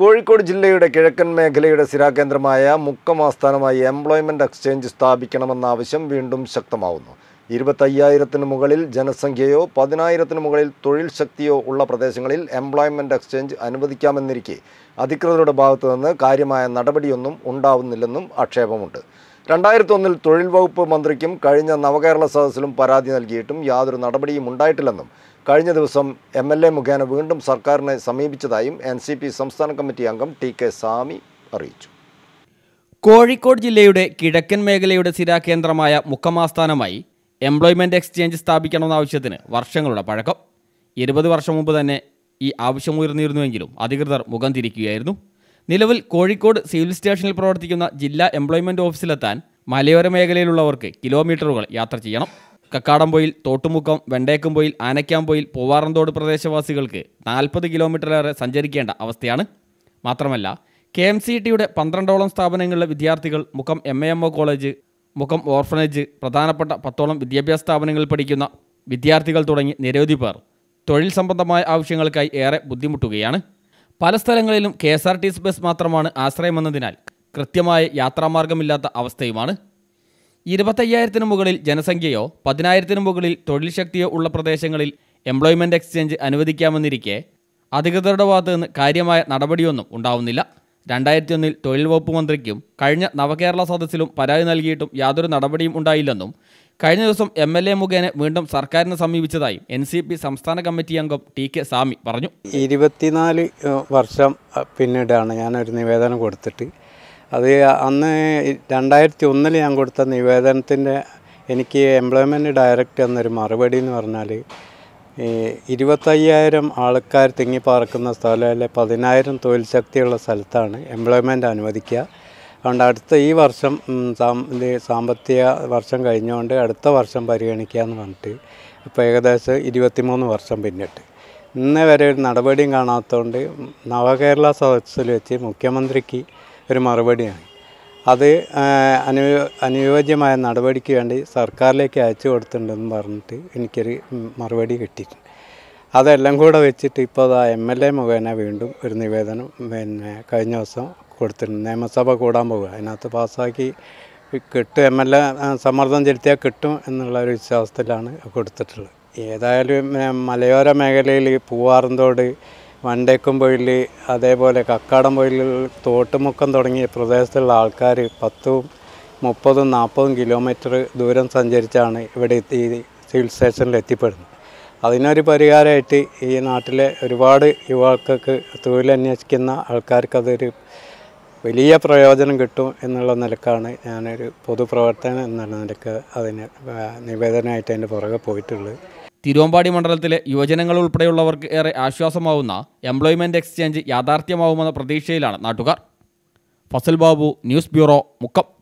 കോഴിക്കോട് ജില്ലയുടെ കിഴക്കൻ മേഖലയുടെ സ്ഥിരാകേന്ദ്രമായ മുക്കം ആസ്ഥാനമായി എംപ്ലോയ്മെന്റ് എക്സ്ചേഞ്ച് സ്ഥാപിക്കണമെന്ന ആവശ്യം വീണ്ടും ശക്തമാവുന്നു ഇരുപത്തയ്യായിരത്തിന് മുകളിൽ ജനസംഖ്യയോ പതിനായിരത്തിന് മുകളിൽ തൊഴിൽ ശക്തിയോ ഉള്ള പ്രദേശങ്ങളിൽ എംപ്ലോയ്മെന്റ് എക്സ്ചേഞ്ച് അനുവദിക്കാമെന്നിരിക്കെ അധികൃതരുടെ ഭാഗത്തു നിന്ന് കാര്യമായ നടപടിയൊന്നും ഉണ്ടാവുന്നില്ലെന്നും ആക്ഷേപമുണ്ട് രണ്ടായിരത്തി ഒന്നിൽ തൊഴിൽ വകുപ്പ് മന്ത്രിക്കും കഴിഞ്ഞ നവകേരള സദസ്സിലും പരാതി നൽകിയിട്ടും യാതൊരു നടപടിയും ഉണ്ടായിട്ടില്ലെന്നും കഴിഞ്ഞ ദിവസം എം എൽ എ മുഖേന വീണ്ടും സർക്കാരിനെ സമീപിച്ചതായും എൻ സി പി സംസ്ഥാന കമ്മിറ്റി അംഗം ടി കെ സാമി അറിയിച്ചു കോഴിക്കോട് ജില്ലയുടെ കിഴക്കൻ മേഖലയുടെ സ്ഥിരാകേന്ദ്രമായ മുഖമാസ്ഥാനമായി എംപ്ലോയ്മെൻ്റ് എക്സ്ചേഞ്ച് സ്ഥാപിക്കണമെന്ന ആവശ്യത്തിന് വർഷങ്ങളുടെ പഴക്കം ഇരുപത് വർഷം മുമ്പ് തന്നെ ഈ ആവശ്യമുയർന്നിരുന്നുവെങ്കിലും അധികൃതർ മുഖം തിരിക്കുകയായിരുന്നു നിലവിൽ കോഴിക്കോട് സിവിൽ സ്റ്റേഷനിൽ പ്രവർത്തിക്കുന്ന ജില്ലാ എംപ്ലോയ്മെന്റ് ഓഫീസിലെത്താൻ മലയോര മേഖലയിലുള്ളവർക്ക് കിലോമീറ്ററുകൾ യാത്ര ചെയ്യണം കക്കാടംപൊയിൽ തോട്ടുമുക്കം വെണ്ടേക്കുംപൊയിൽ ആനയ്ക്കാംപൊയിൽ പൂവാറന്തോട് പ്രദേശവാസികൾക്ക് നാൽപ്പത് കിലോമീറ്ററിലേറെ സഞ്ചരിക്കേണ്ട അവസ്ഥയാണ് മാത്രമല്ല കെ എം സി ടിയുടെ പന്ത്രണ്ടോളം സ്ഥാപനങ്ങളിലെ വിദ്യാർത്ഥികൾ മുഖം M A M O college മുഖം ഓർഫനേജ് പ്രധാനപ്പെട്ട പത്തോളം വിദ്യാഭ്യാസ സ്ഥാപനങ്ങളിൽ പഠിക്കുന്ന വിദ്യാർത്ഥികൾ തുടങ്ങി നിരവധി പേർ തൊഴിൽ സംബന്ധമായ ആവശ്യങ്ങൾക്കായി ഏറെ ബുദ്ധിമുട്ടുകയാണ് പല സ്ഥലങ്ങളിലും K S R T C bus മാത്രമാണ് ആശ്രയമെന്നതിനാൽ കൃത്യമായ യാത്രാമാർഗമില്ലാത്ത അവസ്ഥയുമാണ് ഇരുപത്തയ്യായിരത്തിന് മുകളിൽ ജനസംഖ്യയോ പതിനായിരത്തിനു മുകളിൽ തൊഴിൽ ശക്തിയോ ഉള്ള പ്രദേശങ്ങളിൽ എംപ്ലോയ്മെൻറ്റ് എക്സ്ചേഞ്ച് അനുവദിക്കാമെന്നിരിക്കെ അധികൃതരുടെ ഭാഗത്തു നിന്ന് കാര്യമായ നടപടിയൊന്നും ഉണ്ടാവുന്നില്ല രണ്ടായിരത്തി ഒന്നിൽ തൊഴിൽ വകുപ്പ് മന്ത്രിക്കും കഴിഞ്ഞ നവകേരള സദസ്സിലും പരാതി നൽകിയിട്ടും യാതൊരു നടപടിയും ഉണ്ടായില്ലെന്നും കഴിഞ്ഞ ദിവസം എം എൽ എ മുഖേന വീണ്ടും സർക്കാരിനെ സമീപിച്ചതായും എൻ സി പി സംസ്ഥാന കമ്മിറ്റി അംഗം ടി കെ സ്വാമി പറഞ്ഞു ഇരുപത്തിനാല് വർഷം പിന്നീടാണ് ഞാനൊരു നിവേദനം കൊടുത്തിട്ട് അത് അന്ന് രണ്ടായിരത്തി ഒന്നിൽ ഞാൻ കൊടുത്ത നിവേദനത്തിൻ്റെ എനിക്ക് എംപ്ലോയ്മെൻറ്റ് ഡയറക്റ്റ് എന്നൊരു മറുപടി എന്ന് പറഞ്ഞാൽ ഇരുപത്തയ്യായിരം ആൾക്കാർ തിങ്ങി പാർക്കുന്ന സ്ഥലമല്ലേ പതിനായിരം തൊഴിൽ ശക്തിയുള്ള സ്ഥലത്താണ് എംപ്ലോയ്മെൻറ്റ് അനുവദിക്കുക അതുകൊണ്ട് അടുത്ത ഈ വർഷം സാമ്പത്തിക വർഷം കഴിഞ്ഞുകൊണ്ട് അടുത്ത വർഷം പരിഗണിക്കുക എന്ന് പറഞ്ഞിട്ട് ഇപ്പോൾ ഏകദേശം ഇരുപത്തിമൂന്ന് വർഷം പിന്നിട്ട് ഇന്നേ വരെ ഒരു നടപടിയും കാണാത്തതുകൊണ്ട് നവകേരള സദസ്സിൽ വെച്ച് മുഖ്യമന്ത്രിക്ക് ഒരു മറുപടിയാണ് അത് അനുയോ അനുയോജ്യമായ നടപടിക്ക് വേണ്ടി സർക്കാരിലേക്ക് അയച്ചു കൊടുത്തിട്ടുണ്ടെന്ന് പറഞ്ഞിട്ട് എനിക്കൊരു മറുപടി കിട്ടിയിട്ടുണ്ട് അതെല്ലാം കൂടെ വെച്ചിട്ട് ഇപ്പോൾ ആ എം എൽ എ മുഖേന വീണ്ടും ഒരു നിവേദനം പിന്നെ കഴിഞ്ഞ ദിവസം കൊടുത്തിട്ടുണ്ട് നിയമസഭ കൂടാൻ പോകുക അതിനകത്ത് പാസ്സാക്കി കിട്ടും എം എൽ എ സമ്മർദ്ദം ചെലുത്തിയാൽ കിട്ടും എന്നുള്ള ഒരു വിശ്വാസത്തിലാണ് കൊടുത്തിട്ടുള്ളത് ഏതായാലും മലയോര മേഖലയിൽ പൂവാറന്തോട് വണ്ടേക്കുംപൊയിൽ അതേപോലെ കക്കാടംപൊയിൽ തോട്ടുമുക്കം തുടങ്ങിയ പ്രദേശത്തുള്ള ആൾക്കാർ പത്തും മുപ്പതും നാൽപ്പതും കിലോമീറ്റർ ദൂരം സഞ്ചരിച്ചാണ് ഇവിടെ എത്തി സിവിൽ സ്റ്റേഷനിൽ എത്തിപ്പെടുന്നത് അതിനൊരു പരിഹാരമായിട്ട് ഈ നാട്ടിലെ ഒരുപാട് യുവാക്കൾക്ക് തൊഴിലന്വേഷിക്കുന്ന ആൾക്കാർക്കതൊരു വലിയ പ്രയോജനം കിട്ടും എന്നുള്ള നിലക്കാണ് ഞാനൊരു പൊതുപ്രവർത്തനം എന്നുള്ള നിലക്ക് അതിന് നിവേദനമായിട്ട് അതിൻ്റെ പുറകെ പോയിട്ടുള്ളത് തിരുവമ്പാടി മണ്ഡലത്തിലെ യുവജനങ്ങൾ ഉൾപ്പെടെയുള്ളവർക്ക് ഏറെ ആശ്വാസമാവുന്ന എംപ്ലോയ്മെൻറ്റ് എക്സ്ചേഞ്ച് യാഥാർത്ഥ്യമാവുമെന്ന പ്രതീക്ഷയിലാണ് നാട്ടുകാർ ഫസൽ ബാബു ന്യൂസ് ബ്യൂറോ മുക്കം